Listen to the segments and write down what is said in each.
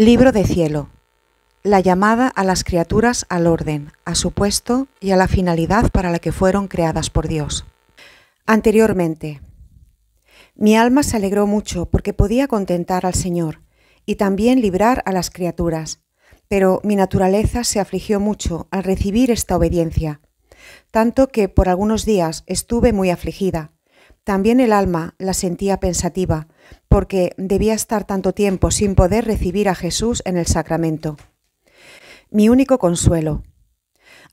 Libro de cielo. La llamada a las criaturas al orden, a su puesto y a la finalidad para la que fueron creadas por Dios. Anteriormente. Mi alma se alegró mucho porque podía contentar al Señor y también librar a las criaturas, pero mi naturaleza se afligió mucho al recibir esta obediencia, tanto que por algunos días estuve muy afligida también el alma la sentía pensativa, porque debía estar tanto tiempo sin poder recibir a Jesús en el sacramento. Mi único consuelo.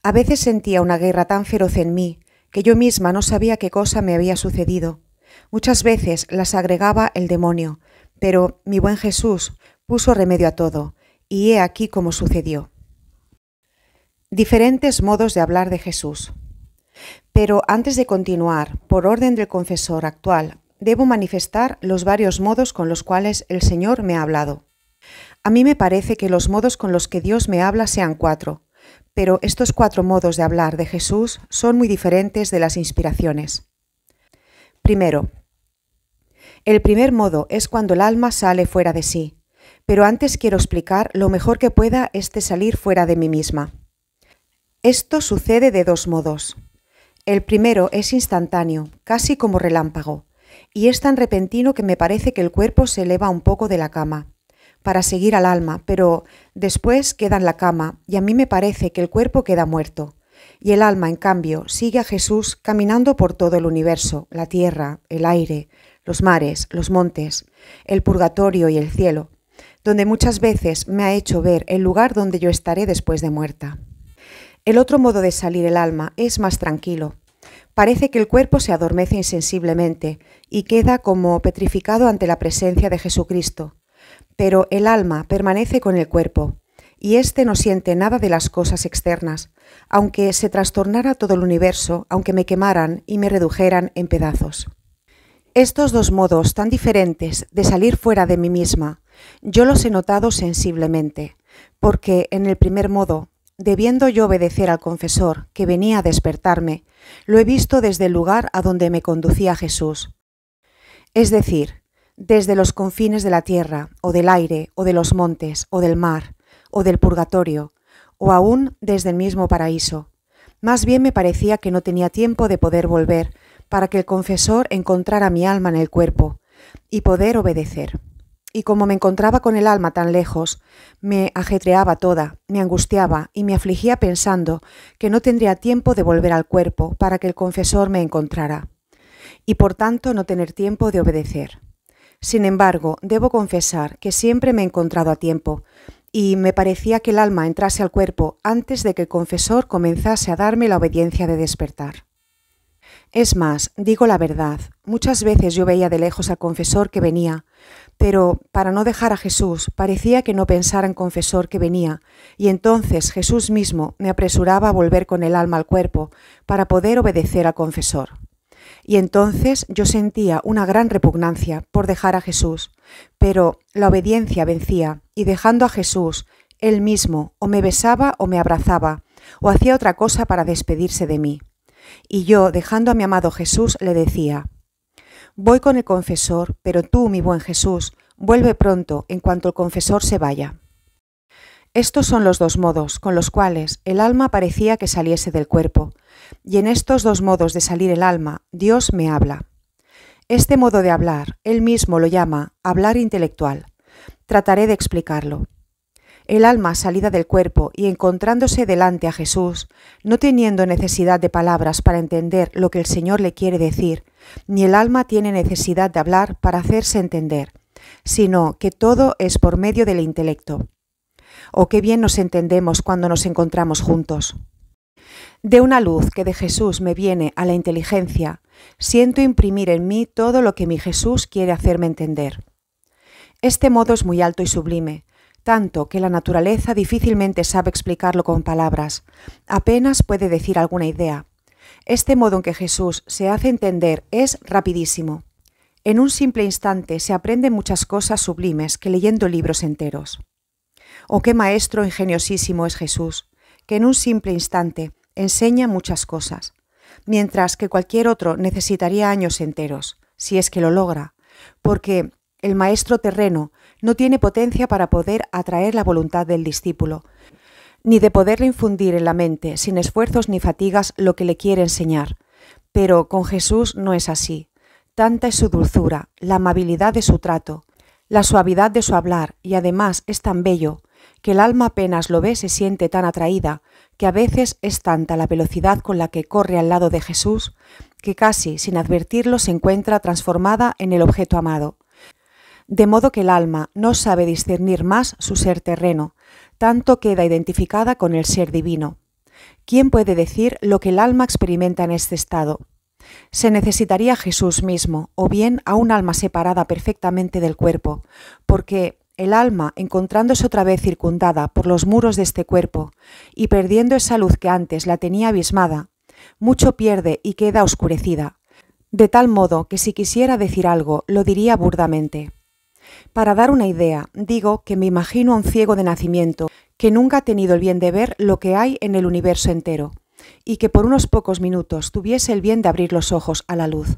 A veces sentía una guerra tan feroz en mí que yo misma no sabía qué cosa me había sucedido. Muchas veces las agregaba el demonio, pero mi buen Jesús puso remedio a todo, y he aquí cómo sucedió. Diferentes modos de hablar de Jesús. Pero antes de continuar, por orden del confesor actual, debo manifestar los varios modos con los cuales el Señor me ha hablado. A mí me parece que los modos con los que Dios me habla sean cuatro, pero estos cuatro modos de hablar de Jesús son muy diferentes de las inspiraciones. Primero, el primer modo es cuando el alma sale fuera de sí, pero antes quiero explicar lo mejor que pueda este salir fuera de mí misma. Esto sucede de dos modos. El primero es instantáneo, casi como relámpago, y es tan repentino que me parece que el cuerpo se eleva un poco de la cama, para seguir al alma, pero después queda en la cama, y a mí me parece que el cuerpo queda muerto, y el alma, en cambio, sigue a Jesús caminando por todo el universo, la tierra, el aire, los mares, los montes, el purgatorio y el cielo, donde muchas veces me ha hecho ver el lugar donde yo estaré después de muerta. El otro modo de salir el alma es más tranquilo. Parece que el cuerpo se adormece insensiblemente y queda como petrificado ante la presencia de Jesucristo. Pero el alma permanece con el cuerpo, y éste no siente nada de las cosas externas, aunque se trastornara todo el universo, aunque me quemaran y me redujeran en pedazos. Estos dos modos tan diferentes de salir fuera de mí misma, yo los he notado sensiblemente, porque en el primer modo Debiendo yo obedecer al confesor, que venía a despertarme, lo he visto desde el lugar a donde me conducía Jesús. Es decir, desde los confines de la tierra, o del aire, o de los montes, o del mar, o del purgatorio, o aún desde el mismo paraíso. Más bien me parecía que no tenía tiempo de poder volver para que el confesor encontrara mi alma en el cuerpo y poder obedecer y como me encontraba con el alma tan lejos, me ajetreaba toda, me angustiaba y me afligía pensando que no tendría tiempo de volver al cuerpo para que el confesor me encontrara, y por tanto no tener tiempo de obedecer. Sin embargo, debo confesar que siempre me he encontrado a tiempo, y me parecía que el alma entrase al cuerpo antes de que el confesor comenzase a darme la obediencia de despertar. Es más, digo la verdad, muchas veces yo veía de lejos al confesor que venía, pero para no dejar a Jesús parecía que no pensara en confesor que venía, y entonces Jesús mismo me apresuraba a volver con el alma al cuerpo para poder obedecer al confesor. Y entonces yo sentía una gran repugnancia por dejar a Jesús, pero la obediencia vencía, y dejando a Jesús, él mismo o me besaba o me abrazaba, o hacía otra cosa para despedirse de mí. Y yo, dejando a mi amado Jesús, le decía, Voy con el confesor, pero tú, mi buen Jesús, vuelve pronto en cuanto el confesor se vaya. Estos son los dos modos con los cuales el alma parecía que saliese del cuerpo, y en estos dos modos de salir el alma, Dios me habla. Este modo de hablar, él mismo lo llama hablar intelectual. Trataré de explicarlo el alma salida del cuerpo y encontrándose delante a Jesús, no teniendo necesidad de palabras para entender lo que el Señor le quiere decir, ni el alma tiene necesidad de hablar para hacerse entender, sino que todo es por medio del intelecto. O oh, qué bien nos entendemos cuando nos encontramos juntos. De una luz que de Jesús me viene a la inteligencia, siento imprimir en mí todo lo que mi Jesús quiere hacerme entender. Este modo es muy alto y sublime, tanto que la naturaleza difícilmente sabe explicarlo con palabras, apenas puede decir alguna idea. Este modo en que Jesús se hace entender es rapidísimo. En un simple instante se aprenden muchas cosas sublimes que leyendo libros enteros. O ¡Oh, qué maestro ingeniosísimo es Jesús, que en un simple instante enseña muchas cosas, mientras que cualquier otro necesitaría años enteros, si es que lo logra, porque el maestro terreno no tiene potencia para poder atraer la voluntad del discípulo, ni de poderle infundir en la mente, sin esfuerzos ni fatigas, lo que le quiere enseñar. Pero con Jesús no es así. Tanta es su dulzura, la amabilidad de su trato, la suavidad de su hablar, y además es tan bello, que el alma apenas lo ve se siente tan atraída, que a veces es tanta la velocidad con la que corre al lado de Jesús, que casi sin advertirlo se encuentra transformada en el objeto amado de modo que el alma no sabe discernir más su ser terreno, tanto queda identificada con el ser divino. ¿Quién puede decir lo que el alma experimenta en este estado? Se necesitaría Jesús mismo, o bien a un alma separada perfectamente del cuerpo, porque el alma, encontrándose otra vez circundada por los muros de este cuerpo, y perdiendo esa luz que antes la tenía abismada, mucho pierde y queda oscurecida, de tal modo que si quisiera decir algo, lo diría burdamente. Para dar una idea, digo que me imagino a un ciego de nacimiento, que nunca ha tenido el bien de ver lo que hay en el universo entero, y que por unos pocos minutos tuviese el bien de abrir los ojos a la luz,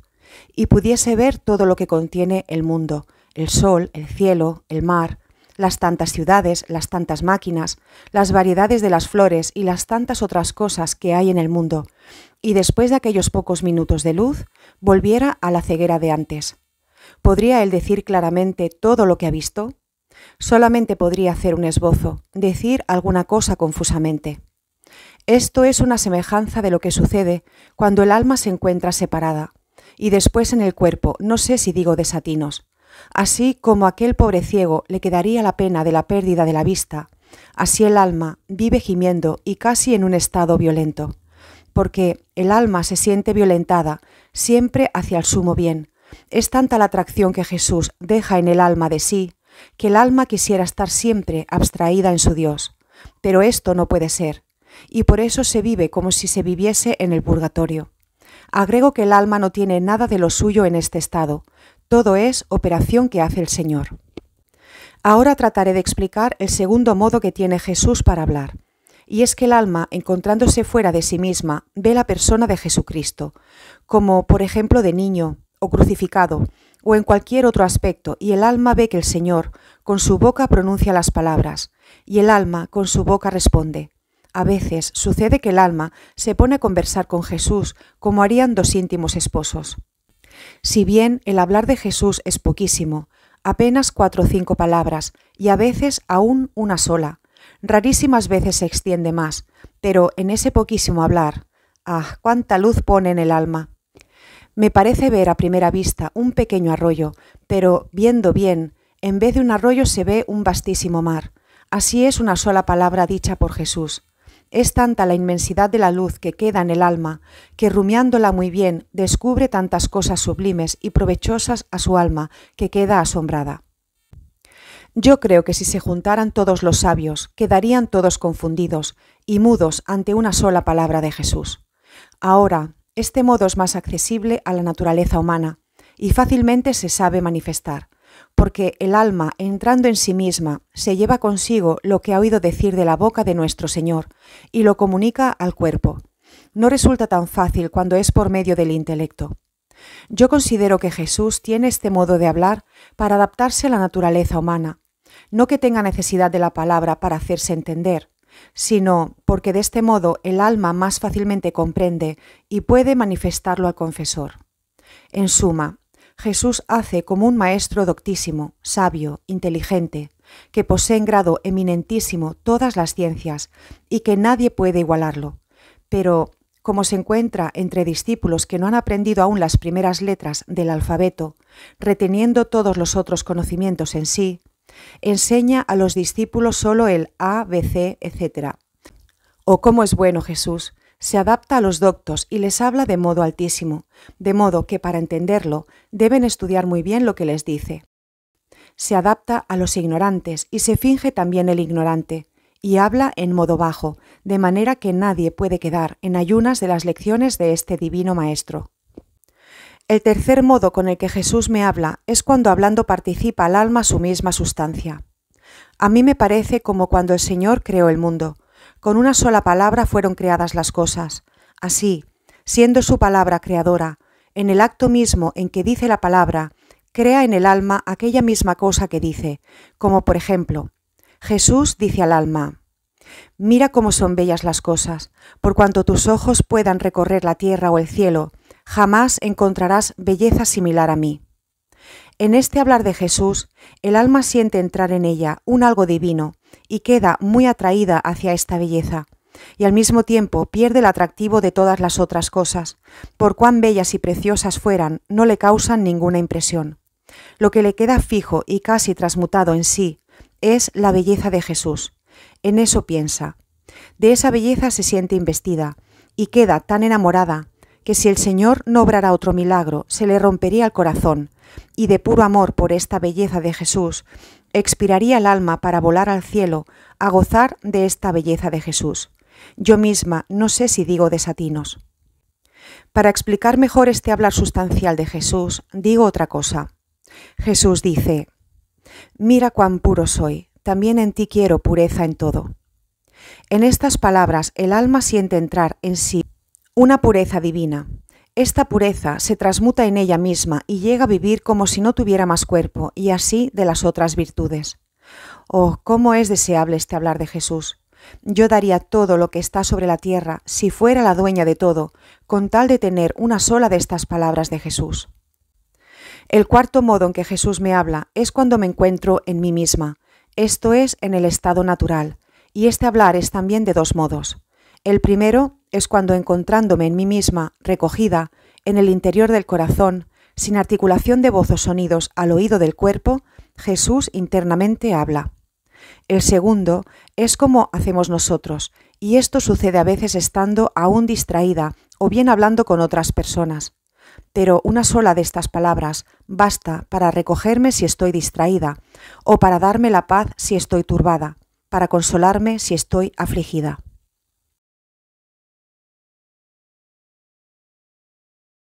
y pudiese ver todo lo que contiene el mundo, el sol, el cielo, el mar, las tantas ciudades, las tantas máquinas, las variedades de las flores y las tantas otras cosas que hay en el mundo, y después de aquellos pocos minutos de luz, volviera a la ceguera de antes, ¿Podría él decir claramente todo lo que ha visto? Solamente podría hacer un esbozo, decir alguna cosa confusamente. Esto es una semejanza de lo que sucede cuando el alma se encuentra separada, y después en el cuerpo, no sé si digo desatinos. Así como aquel pobre ciego le quedaría la pena de la pérdida de la vista, así el alma vive gimiendo y casi en un estado violento, porque el alma se siente violentada siempre hacia el sumo bien, es tanta la atracción que Jesús deja en el alma de sí, que el alma quisiera estar siempre abstraída en su Dios. Pero esto no puede ser, y por eso se vive como si se viviese en el purgatorio. Agrego que el alma no tiene nada de lo suyo en este estado, todo es operación que hace el Señor. Ahora trataré de explicar el segundo modo que tiene Jesús para hablar, y es que el alma, encontrándose fuera de sí misma, ve la persona de Jesucristo, como por ejemplo de niño, o crucificado, o en cualquier otro aspecto, y el alma ve que el Señor con su boca pronuncia las palabras, y el alma con su boca responde. A veces sucede que el alma se pone a conversar con Jesús como harían dos íntimos esposos. Si bien el hablar de Jesús es poquísimo, apenas cuatro o cinco palabras, y a veces aún una sola, rarísimas veces se extiende más, pero en ese poquísimo hablar, ah, cuánta luz pone en el alma. Me parece ver a primera vista un pequeño arroyo, pero viendo bien, en vez de un arroyo se ve un vastísimo mar. Así es una sola palabra dicha por Jesús. Es tanta la inmensidad de la luz que queda en el alma, que rumiándola muy bien descubre tantas cosas sublimes y provechosas a su alma, que queda asombrada. Yo creo que si se juntaran todos los sabios, quedarían todos confundidos y mudos ante una sola palabra de Jesús. Ahora, este modo es más accesible a la naturaleza humana y fácilmente se sabe manifestar, porque el alma, entrando en sí misma, se lleva consigo lo que ha oído decir de la boca de nuestro Señor y lo comunica al cuerpo. No resulta tan fácil cuando es por medio del intelecto. Yo considero que Jesús tiene este modo de hablar para adaptarse a la naturaleza humana, no que tenga necesidad de la palabra para hacerse entender, sino porque de este modo el alma más fácilmente comprende y puede manifestarlo al confesor. En suma, Jesús hace como un maestro doctísimo, sabio, inteligente, que posee en grado eminentísimo todas las ciencias y que nadie puede igualarlo. Pero, como se encuentra entre discípulos que no han aprendido aún las primeras letras del alfabeto, reteniendo todos los otros conocimientos en sí, Enseña a los discípulos solo el A, B, C, etc. O oh, cómo es bueno Jesús. Se adapta a los doctos y les habla de modo altísimo, de modo que para entenderlo deben estudiar muy bien lo que les dice. Se adapta a los ignorantes y se finge también el ignorante, y habla en modo bajo, de manera que nadie puede quedar en ayunas de las lecciones de este divino Maestro. El tercer modo con el que Jesús me habla es cuando hablando participa al alma su misma sustancia. A mí me parece como cuando el Señor creó el mundo. Con una sola palabra fueron creadas las cosas. Así, siendo su palabra creadora, en el acto mismo en que dice la palabra, crea en el alma aquella misma cosa que dice, como por ejemplo, Jesús dice al alma, Mira cómo son bellas las cosas, por cuanto tus ojos puedan recorrer la tierra o el cielo, jamás encontrarás belleza similar a mí. En este hablar de Jesús, el alma siente entrar en ella un algo divino y queda muy atraída hacia esta belleza, y al mismo tiempo pierde el atractivo de todas las otras cosas, por cuán bellas y preciosas fueran, no le causan ninguna impresión. Lo que le queda fijo y casi transmutado en sí es la belleza de Jesús. En eso piensa. De esa belleza se siente investida y queda tan enamorada que si el Señor no obrara otro milagro, se le rompería el corazón, y de puro amor por esta belleza de Jesús, expiraría el alma para volar al cielo a gozar de esta belleza de Jesús. Yo misma no sé si digo desatinos. Para explicar mejor este hablar sustancial de Jesús, digo otra cosa. Jesús dice, Mira cuán puro soy, también en ti quiero pureza en todo. En estas palabras el alma siente entrar en sí una pureza divina. Esta pureza se transmuta en ella misma y llega a vivir como si no tuviera más cuerpo, y así de las otras virtudes. Oh, cómo es deseable este hablar de Jesús. Yo daría todo lo que está sobre la tierra si fuera la dueña de todo, con tal de tener una sola de estas palabras de Jesús. El cuarto modo en que Jesús me habla es cuando me encuentro en mí misma, esto es, en el estado natural, y este hablar es también de dos modos. El primero es cuando encontrándome en mí misma, recogida, en el interior del corazón, sin articulación de voz o sonidos al oído del cuerpo, Jesús internamente habla. El segundo es como hacemos nosotros, y esto sucede a veces estando aún distraída o bien hablando con otras personas. Pero una sola de estas palabras basta para recogerme si estoy distraída, o para darme la paz si estoy turbada, para consolarme si estoy afligida.